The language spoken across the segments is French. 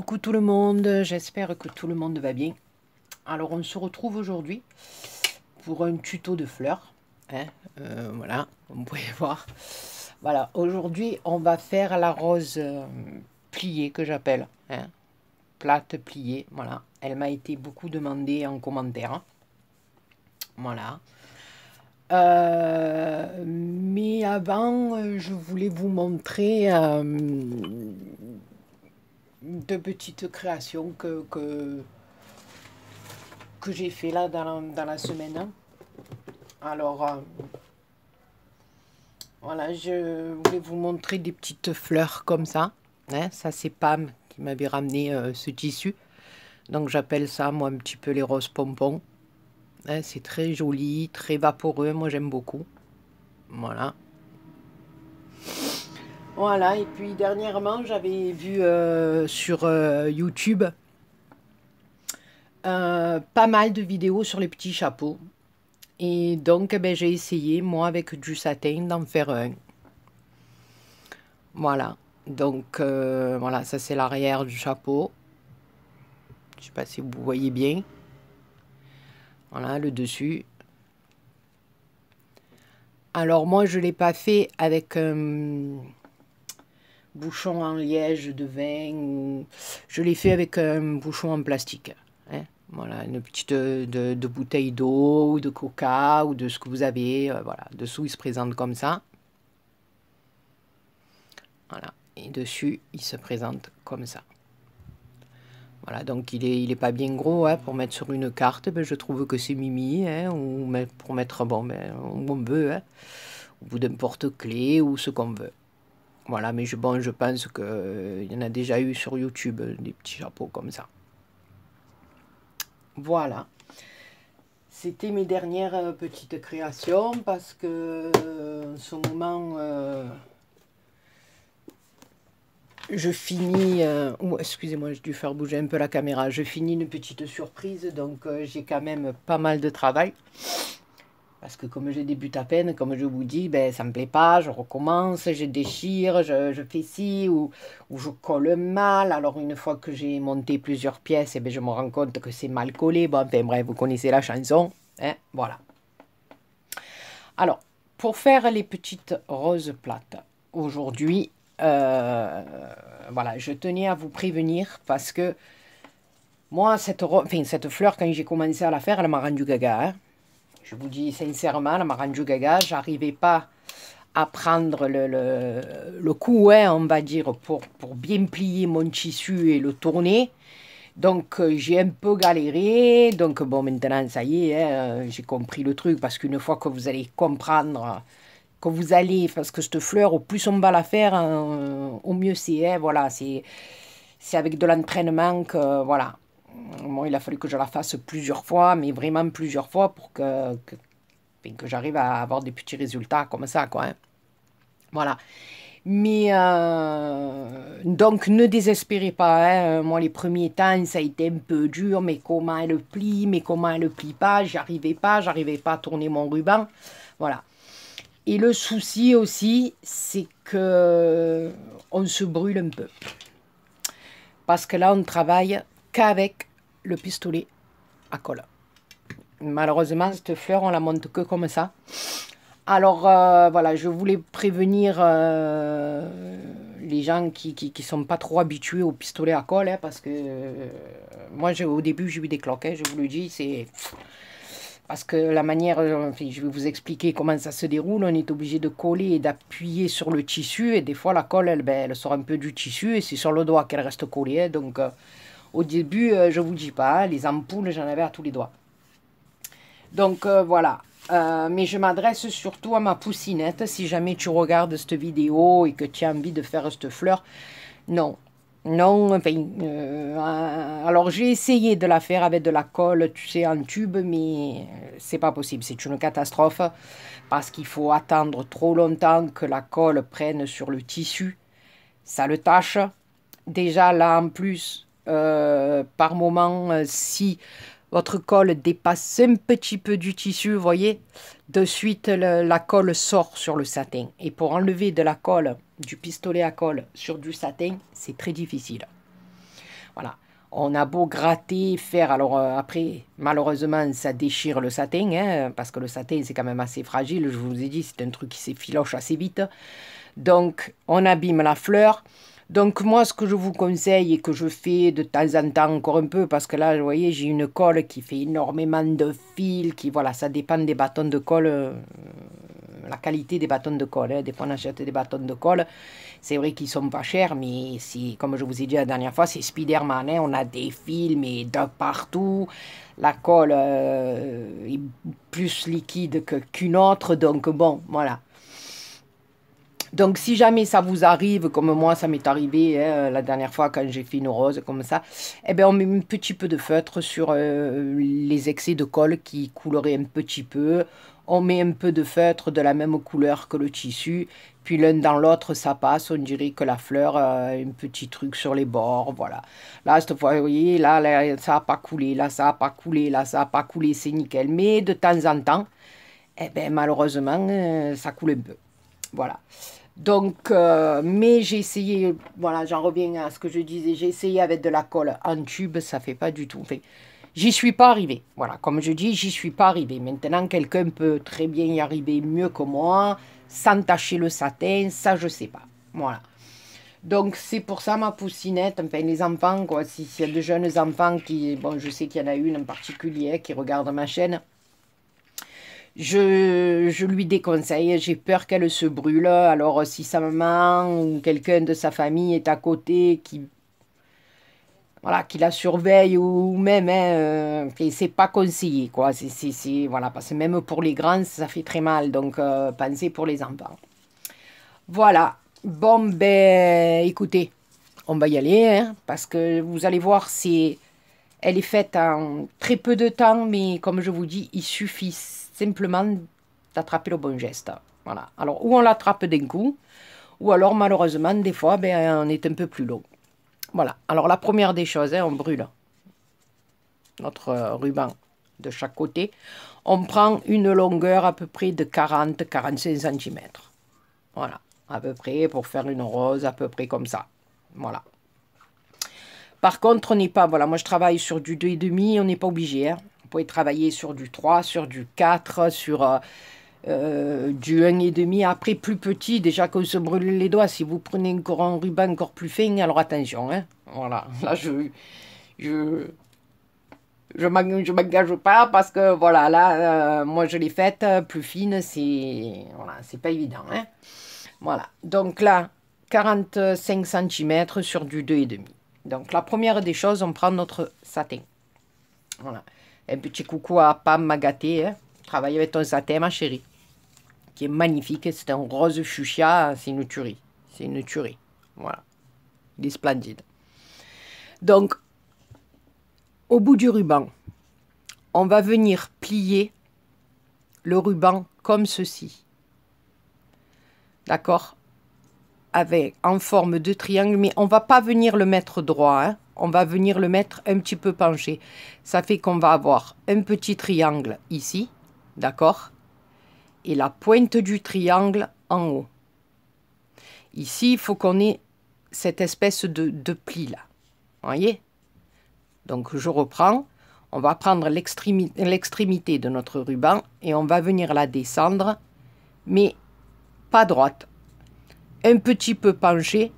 Coucou tout le monde, j'espère que tout le monde va bien. Alors on se retrouve aujourd'hui pour un tuto de fleurs. Hein, euh, voilà, vous pouvez voir. Voilà, aujourd'hui on va faire la rose euh, pliée que j'appelle. Hein, plate pliée, voilà. Elle m'a été beaucoup demandée en commentaire. Hein. Voilà. Euh, mais avant, je voulais vous montrer de petites créations que, que, j'ai fait là dans, la, semaine. Hein. Alors, euh, voilà, je voulais vous montrer des petites fleurs comme ça. Hein. ça, c'est Pam qui m'avait ramené euh, ce tissu. Donc, j'appelle ça, moi, un petit peu les roses pompons. Hein. c'est très joli, très vaporeux. Moi, j'aime beaucoup. Voilà. Voilà, et puis dernièrement, j'avais vu euh, sur euh, YouTube euh, pas mal de vidéos sur les petits chapeaux. Et donc, ben, j'ai essayé, moi, avec du satin, d'en faire un. Voilà. Donc, voilà, ça, c'est l'arrière du chapeau. Je sais pas si vous voyez bien. Voilà, le dessus. Alors, moi, je ne l'ai pas fait avec bouchon en liège de vin. Ou... Je l'ai fait avec un bouchon en plastique. Hein. Voilà, une petite de, bouteille d'eau ou de coca ou de ce que vous avez. Euh, voilà, dessous, il se présente comme ça. Voilà, et dessus, il se présente comme ça. Voilà, donc il est, il est pas bien gros hein. pour mettre sur une carte. Ben, je trouve que c'est mimi, hein, ou pour mettre bon, ben, où on veut, hein. ou d'un porte-clés ou ce qu'on veut. Voilà, mais je, bon, je pense qu'il euh, y en a déjà eu sur YouTube, euh, des petits chapeaux comme ça. Voilà. C'était mes dernières euh, petites créations parce que en ce moment, je finis... Excusez-moi, j'ai dû faire bouger un peu la caméra. Je finis une petite surprise, donc j'ai quand même pas mal de travail. Parce que comme je débute à peine, comme je vous dis, ben, ça ne me plaît pas, je recommence, je déchire, je, fais ci, ou, je colle mal. Alors une fois que j'ai monté plusieurs pièces, eh ben, je me rends compte que c'est mal collé. Bon, bref, vous connaissez la chanson. Hein, voilà. Alors, pour faire les petites roses plates, aujourd'hui, euh, voilà, je tenais à vous prévenir parce que moi, cette, cette fleur, quand j'ai commencé à la faire, elle m'a rendu gaga. Hein. Je vous dis sincèrement, la Maranju Gaga, j'arrivais pas à prendre le, le, le coup, hein, on va dire, pour, bien plier mon tissu et le tourner. Donc euh, j'ai un peu galéré, donc bon maintenant ça y est, hein, j'ai compris le truc, parce qu'une fois que vous allez comprendre, que vous allez, parce que cette fleur, au plus on va la faire, hein, au mieux c'est, voilà, c'est avec de l'entraînement que, voilà, moi, il a fallu que je la fasse plusieurs fois, mais vraiment plusieurs fois pour que, que, ben, j'arrive à avoir des petits résultats comme ça, quoi. Hein. Voilà. Mais euh, donc ne désespérez pas. Hein. Moi, les premiers temps, ça a été un peu dur. Mais comment elle plie Mais comment elle plie pas J'arrivais pas, j'arrivais pas à tourner mon ruban. Voilà. Et le souci aussi, c'est que on se brûle un peu. Parce que là, on travaille qu'avec le pistolet à colle. Malheureusement, cette fleur, on la monte que comme ça. Alors euh, voilà, je voulais prévenir euh, les gens qui ne qui, sont pas trop habitués au pistolet à colle, hein, parce que euh, moi, au début, j'ai eu des cloques, hein, je vous le dis, c'est... Parce que la manière, je vais vous expliquer comment ça se déroule, on est obligé de coller et d'appuyer sur le tissu, et des fois la colle, elle, ben, elle sort un peu du tissu, et c'est sur le doigt qu'elle reste collée, hein, donc au début, euh, je vous dis pas, hein, les ampoules, j'en avais à tous les doigts. Donc euh, voilà. Euh, mais je m'adresse surtout à ma poussinette. Si jamais tu regardes cette vidéo et que tu as envie de faire cette fleur, non. Non, alors j'ai essayé de la faire avec de la colle, tu sais, en tube, mais c'est pas possible, c'est une catastrophe parce qu'il faut attendre trop longtemps que la colle prenne sur le tissu, ça le tâche. Déjà là en plus, euh, par moment, euh, si votre colle dépasse un petit peu du tissu, vous voyez, de suite la colle sort sur le satin. Et pour enlever de la colle, du pistolet à colle sur du satin, c'est très difficile. Voilà. On a beau gratter, faire, alors euh, après, malheureusement, ça déchire le satin, hein, parce que le satin, c'est quand même assez fragile, je vous ai dit, c'est un truc qui s'effiloche assez vite. Donc, on abîme la fleur, donc moi, ce que je vous conseille et que je fais de temps en temps encore un peu, parce que là, vous voyez, j'ai une colle qui fait énormément de fils, qui, voilà, ça dépend des bâtons de colle, euh, la qualité des bâtons de colle. dépend hein. Des fois, on des bâtons de colle. C'est vrai qu'ils sont pas chers, mais si comme je vous ai dit la dernière fois, c'est Spiderman. Hein. On a des fils, mais de partout. La colle euh, est plus liquide qu'une autre, donc bon, voilà. Donc si jamais ça vous arrive, comme moi ça m'est arrivé hein, la dernière fois quand j'ai fait une rose comme ça, eh bien, on met un petit peu de feutre sur euh, les excès de colle qui couleraient un petit peu. On met un peu de feutre de la même couleur que le tissu, puis l'un dans l'autre ça passe, on dirait que la fleur a un petit truc sur les bords, voilà. Là cette fois, vous voyez, là, ça n'a pas coulé, là ça n'a pas coulé, là ça n'a pas coulé, c'est nickel. Mais de temps en temps, eh ben, malheureusement, euh, ça coule un peu. Voilà. Donc, euh, mais j'ai essayé, voilà, j'en reviens à ce que je disais, j'ai essayé avec de la colle en tube, ça fait pas du tout. j'y suis pas arrivé, Voilà, comme je dis, j'y suis pas arrivé. Maintenant, quelqu'un peut très bien y arriver mieux que moi, sans tacher le satin, ça je sais pas. Voilà. Donc c'est pour ça ma poussinette, enfin les enfants, quoi, s'il si y a de jeunes enfants qui, bon je sais qu'il y en a une en particulier qui regarde ma chaîne, je, lui déconseille, j'ai peur qu'elle se brûle. Alors si sa maman ou quelqu'un de sa famille est à côté, qui, voilà, qui la surveille ou même, hein, euh, c'est pas conseillé. Quoi. voilà, parce même pour les grands, ça fait très mal. Donc euh, pensez pour les enfants. Voilà. Bon, ben écoutez, on va y aller, hein, parce que vous allez voir, c'est... Elle est faite en très peu de temps, mais comme je vous dis, il suffit simplement d'attraper le bon geste. Voilà. Alors, ou on l'attrape d'un coup, ou alors, malheureusement, des fois, ben, on est un peu plus long. Voilà. Alors, la première des choses, hein, on brûle notre ruban de chaque côté. On prend une longueur à peu près de 40-45 cm. Voilà. À peu près, pour faire une rose, à peu près comme ça. Voilà. Par contre, on n'est pas... Voilà, moi, je travaille sur du 2,5, on n'est pas obligé. Hein pouvez travailler sur du 3, sur du 4, sur 1 euh, euh, du demi Après, plus petit, déjà qu'on se brûle les doigts. Si vous prenez encore un ruban encore plus fin, alors attention. Hein. Voilà, là, je... je je m'engage pas parce que voilà là euh, moi je l'ai faite plus fine c'est voilà c'est pas évident hein. voilà donc là 45 cm sur du 2 et demi donc la première des choses on prend notre satin voilà un petit coucou à Pam Magaté, hein. avec ton satin, ma chérie, qui est magnifique. Hein. C'est un rose fuchsia, hein. c'est une tuerie. C'est une tuerie. Voilà. Il est splendide. Donc, au bout du ruban, on va venir plier le ruban comme ceci. D'accord Avec en forme de triangle, mais on va pas venir le mettre droit on va venir le mettre un petit peu penché. Ça fait qu'on va avoir un petit triangle ici, d'accord Et la pointe du triangle en haut. Ici, il faut qu'on ait cette espèce de, pli là. voyez Donc je reprends. On va prendre l'extrémité de notre ruban et on va venir la descendre, mais pas droite. Un petit peu penché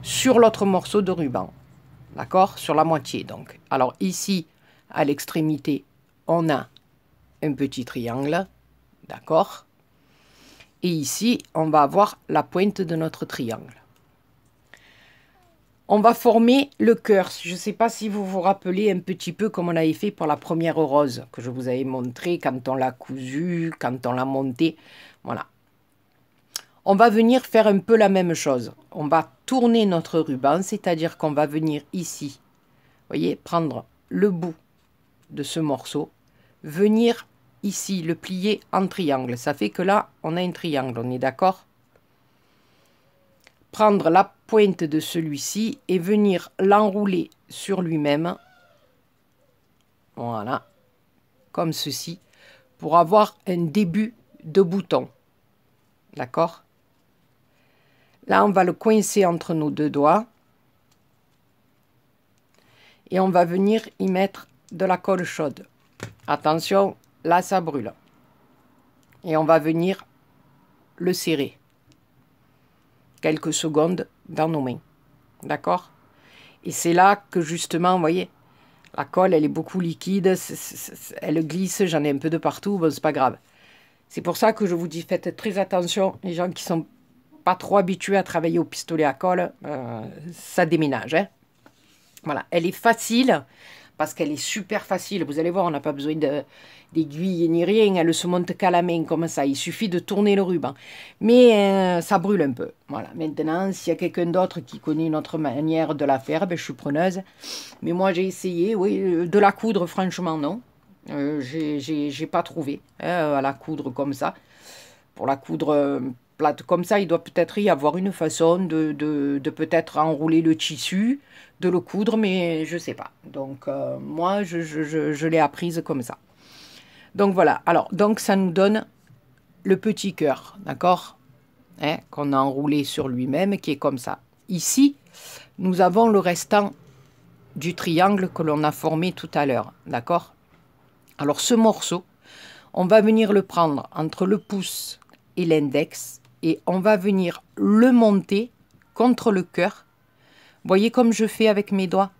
sur l'autre morceau de ruban d'accord Sur la moitié, donc. Alors ici, à l'extrémité, on a un petit triangle, d'accord Et ici, on va avoir la pointe de notre triangle. On va former le cœur. Je ne sais pas si vous vous rappelez un petit peu comme on avait fait pour la première rose que je vous avais montrée quand on l'a cousue, quand on l'a montée. Voilà on va venir faire un peu la même chose. On va tourner notre ruban, c'est-à-dire qu'on va venir ici, voyez, prendre le bout de ce morceau, venir ici le plier en triangle. Ça fait que là, on a un triangle, on est d'accord Prendre la pointe de celui-ci et venir l'enrouler sur lui-même. Voilà, comme ceci, pour avoir un début de bouton. D'accord Là, on va le coincer entre nos deux doigts. Et on va venir y mettre de la colle chaude. Attention, là, ça brûle. Et on va venir le serrer. Quelques secondes dans nos mains. D'accord Et c'est là que justement, vous voyez, la colle, elle est beaucoup liquide, elle glisse, j'en ai un peu de partout, bon, c'est pas grave. C'est pour ça que je vous dis, faites très attention, les gens qui sont pas trop habitué à travailler au pistolet à colle, euh, ça déménage. Hein. Voilà, elle est facile parce qu'elle est super facile. Vous allez voir, on n'a pas besoin d'aiguilles ni rien. Elle se monte qu'à la main comme ça. Il suffit de tourner le ruban. Mais euh, ça brûle un peu. Voilà. Maintenant, s'il y a quelqu'un d'autre qui connaît notre manière de la faire, ben, je suis preneuse. Mais moi, j'ai essayé. Oui, euh, de la coudre, franchement, non. j'ai pas trouvé hein, à la coudre comme ça. Pour la coudre plate. Comme ça, il doit peut-être y avoir une façon de, de, peut-être enrouler le tissu, de le coudre, mais je ne sais pas. Donc, euh, moi, je, l'ai apprise comme ça. Donc, voilà. Alors, donc, ça nous donne le petit cœur, d'accord hein, Qu'on a enroulé sur lui-même, qui est comme ça. Ici, nous avons le restant du triangle que l'on a formé tout à l'heure, d'accord Alors, ce morceau, on va venir le prendre entre le pouce et l'index et on va venir le monter contre le cœur. Voyez comme je fais avec mes doigts.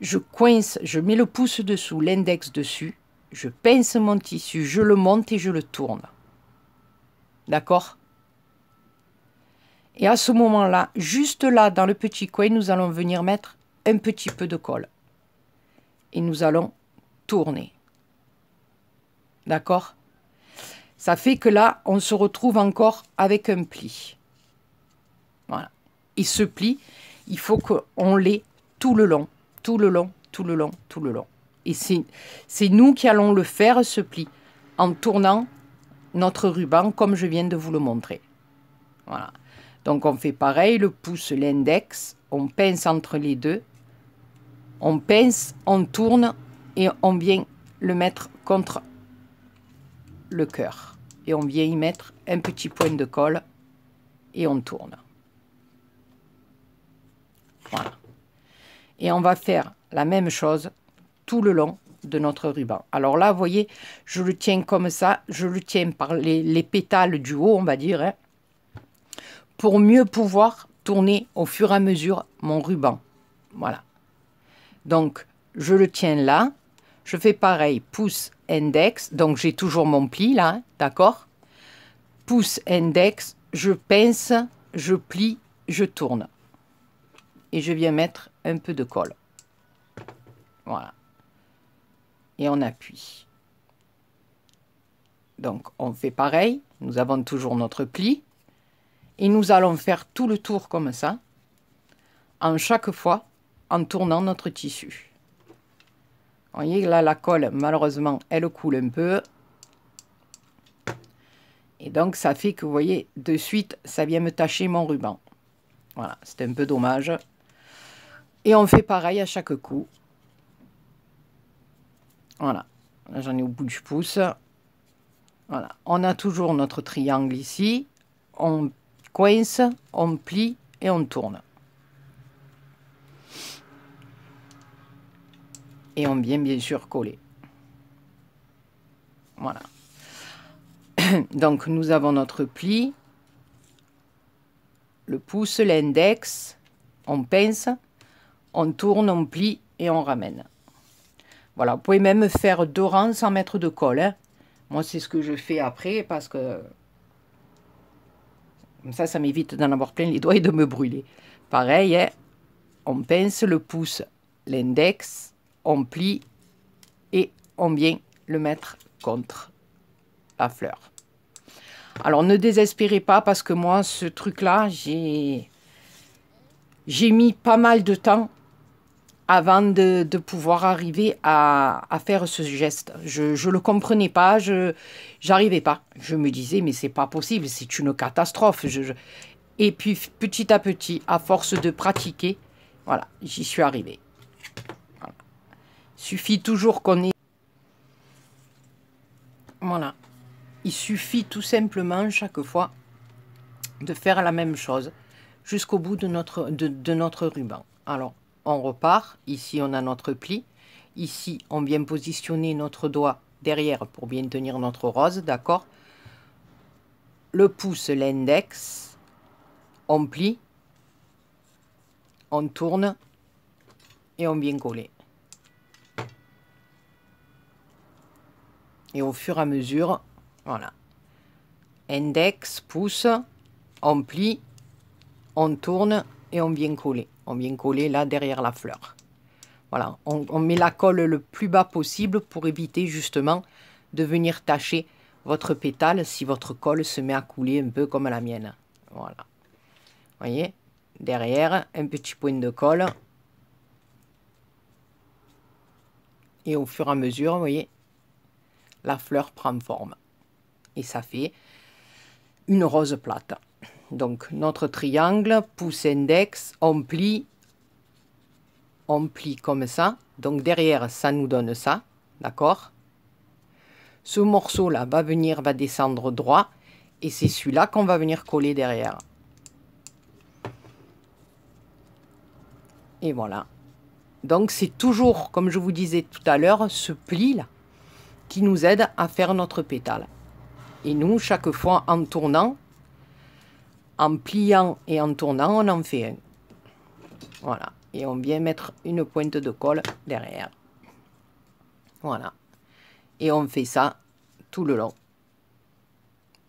Je coince, je mets le pouce dessous, l'index dessus, je pince mon tissu, je le monte et je le tourne. D'accord Et à ce moment-là, juste là, dans le petit coin, nous allons venir mettre un petit peu de colle. Et nous allons tourner. D'accord ça fait que là, on se retrouve encore avec un pli. Voilà. Et ce pli, il faut qu'on l'ait tout le long, tout le long, tout le long, tout le long. Et c'est nous qui allons le faire, ce pli, en tournant notre ruban comme je viens de vous le montrer. Voilà. Donc on fait pareil, le pouce, l'index, on pince entre les deux, on pince, on tourne et on vient le mettre contre le cœur. Et on vient y mettre un petit point de colle et on tourne. Voilà. Et on va faire la même chose tout le long de notre ruban. Alors là, vous voyez, je le tiens comme ça, je le tiens par les, pétales du haut, on va dire, hein, pour mieux pouvoir tourner au fur et à mesure mon ruban. Voilà. Donc, je le tiens là, je fais pareil, pouce, index. Donc, j'ai toujours mon pli là, hein, d'accord Pouce, index, je pince, je plie, je tourne. Et je viens mettre un peu de colle. Voilà. Et on appuie. Donc, on fait pareil. Nous avons toujours notre pli. Et nous allons faire tout le tour comme ça, en chaque fois, en tournant notre tissu. Vous voyez, là, la colle, malheureusement, elle coule un peu. Et donc, ça fait que, vous voyez, de suite, ça vient me tacher mon ruban. Voilà, c'est un peu dommage. Et on fait pareil à chaque coup. Voilà, j'en ai au bout du pouce. Voilà, on a toujours notre triangle ici. On coince, on plie et on tourne. et on vient bien sûr coller. Voilà. Donc nous avons notre pli, le pouce, l'index, on pince, on tourne, on plie et on ramène. Voilà, vous pouvez même faire deux rangs sans mettre de colle. Hein. Moi, c'est ce que je fais après parce que comme ça, ça m'évite d'en avoir plein les doigts et de me brûler. Pareil, hein. on pince le pouce, l'index, on plie et on vient le mettre contre la fleur. Alors ne désespérez pas parce que moi ce truc là j'ai j'ai mis pas mal de temps avant de, pouvoir arriver à, faire ce geste. Je ne le comprenais pas, je n'arrivais pas. Je me disais mais c'est pas possible, c'est une catastrophe. Et puis petit à petit, à force de pratiquer, voilà, j'y suis arrivé Suffit toujours qu'on ait... Voilà. Il suffit tout simplement chaque fois de faire la même chose jusqu'au bout de notre, de, de notre ruban. Alors, on repart. Ici, on a notre pli. Ici, on vient positionner notre doigt derrière pour bien tenir notre rose, d'accord Le pouce, l'index, on plie, on tourne et on vient coller. Et au fur et à mesure, voilà. Index, pouce, on plie, on tourne et on vient coller. On vient coller là derrière la fleur. Voilà, on, met la colle le plus bas possible pour éviter justement de venir tâcher votre pétale si votre colle se met à couler un peu comme la mienne. Voilà. vous Voyez Derrière, un petit point de colle. Et au fur et à mesure, vous voyez, la fleur prend forme. Et ça fait une rose plate. Donc notre triangle, pouce index, on plie, on plie comme ça. Donc derrière, ça nous donne ça, d'accord Ce morceau-là va venir, va descendre droit, et c'est celui-là qu'on va venir coller derrière. Et voilà. Donc c'est toujours, comme je vous disais tout à l'heure, ce pli-là qui nous aide à faire notre pétale. Et nous, chaque fois en tournant, en pliant et en tournant, on en fait un. Voilà. Et on vient mettre une pointe de colle derrière. Voilà. Et on fait ça tout le long.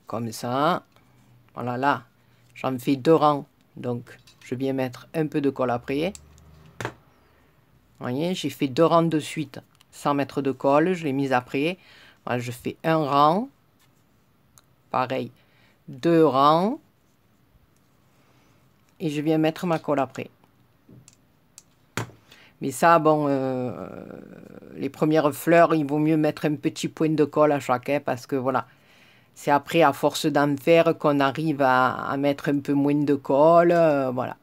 Comme ça. Voilà, là, j'en fais deux rangs. Donc, je viens mettre un peu de colle après. voyez, j'ai fait deux rangs de suite. 100 mètres de colle, je l'ai mise après. je fais un rang, pareil, deux rangs, et je viens mettre ma colle après. Mais ça, bon, euh, les premières fleurs, il vaut mieux mettre un petit point de colle à chaque, hein, parce que voilà, c'est après, à force d'en faire, qu'on arrive à, mettre un peu moins de colle, euh, voilà.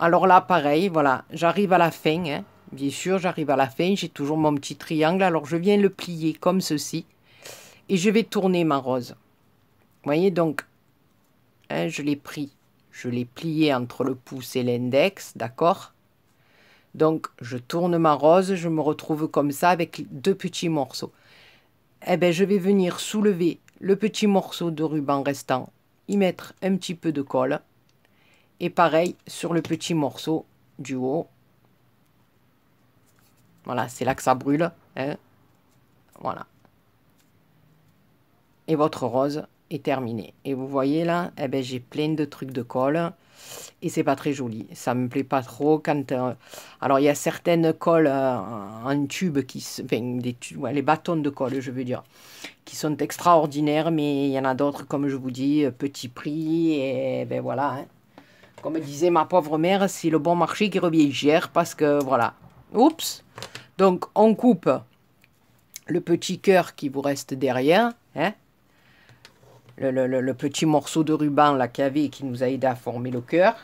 Alors là, pareil, voilà, j'arrive à la fin, hein, Bien sûr, j'arrive à la fin, j'ai toujours mon petit triangle, alors je viens le plier comme ceci. Et je vais tourner ma rose. Vous voyez donc, hein, je l'ai pris, je l'ai plié entre le pouce et l'index, d'accord Donc, je tourne ma rose, je me retrouve comme ça avec deux petits morceaux. Eh bien, je vais venir soulever le petit morceau de ruban restant, y mettre un petit peu de colle. Et pareil, sur le petit morceau du haut, voilà, c'est là que ça brûle. Hein. voilà. Et votre rose est terminée. Et vous voyez là, eh ben, j'ai plein de trucs de colle. Et c'est pas très joli. Ça me plaît pas trop quand... Euh, alors, il y a certaines colles euh, en tube qui... Enfin, des tubes, les bâtons de colle, je veux dire. Qui sont extraordinaires, mais il y en a d'autres, comme je vous dis, euh, petit prix. Et ben voilà. Hein. Comme disait ma pauvre mère, c'est le bon marché qui revient hier. parce que voilà. Oups donc on coupe le petit cœur qui vous reste derrière, hein. le, petit morceau de ruban la cavée qui nous a aidé à former le cœur.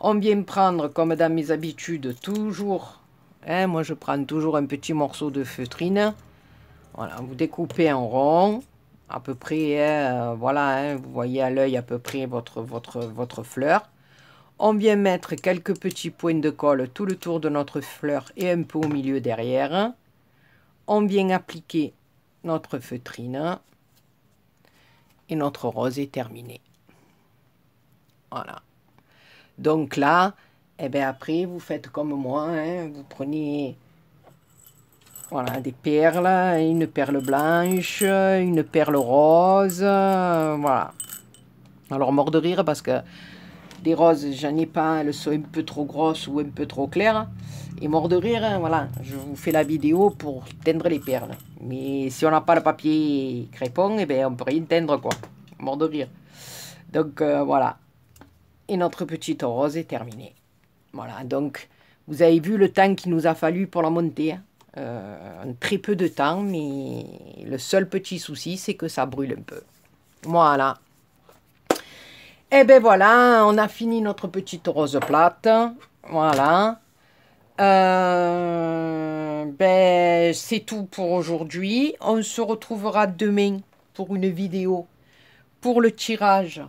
On vient prendre, comme dans mes habitudes, toujours, hein, moi je prends toujours un petit morceau de feutrine. Voilà, vous découpez en rond, à peu près, hein, voilà, vous voyez à l'œil à peu près votre, votre, votre fleur. On vient mettre quelques petits points de colle tout le tour de notre fleur et un peu au milieu derrière. On vient appliquer notre feutrine. Et notre rose est terminée. Voilà. Donc là, eh bien après, vous faites comme moi. Hein. vous prenez voilà, des perles, une perle blanche, une perle rose, voilà. Alors, mort de rire parce que des roses, j'en ai pas. Elles sont un peu trop grosses ou un peu trop claires. Et mort de rire, hein, voilà, je vous fais la vidéo pour teindre les perles. Mais si on n'a pas le papier crépon, eh ben, on peut rien teindre, quoi. Mort de rire. Donc, euh, voilà. Et notre petite rose est terminée. Voilà, donc, vous avez vu le temps qu'il nous a fallu pour la monter. Hein. Euh, très peu de temps, mais le seul petit souci, c'est que ça brûle un peu. Voilà. Et eh ben voilà, on a fini notre petite rose plate. Voilà. Euh, ben, c'est tout pour aujourd'hui. On se retrouvera demain pour une vidéo pour le tirage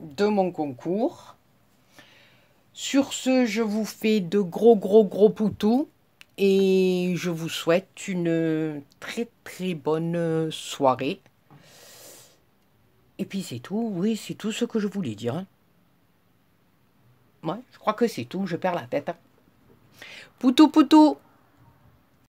de mon concours. Sur ce, je vous fais de gros, gros, gros poutous et je vous souhaite une très, très bonne soirée. Et puis c'est tout, oui, c'est tout ce que je voulais dire. Moi, hein. Ouais, je crois que c'est tout, je perds la tête. Hein. Poutou poutou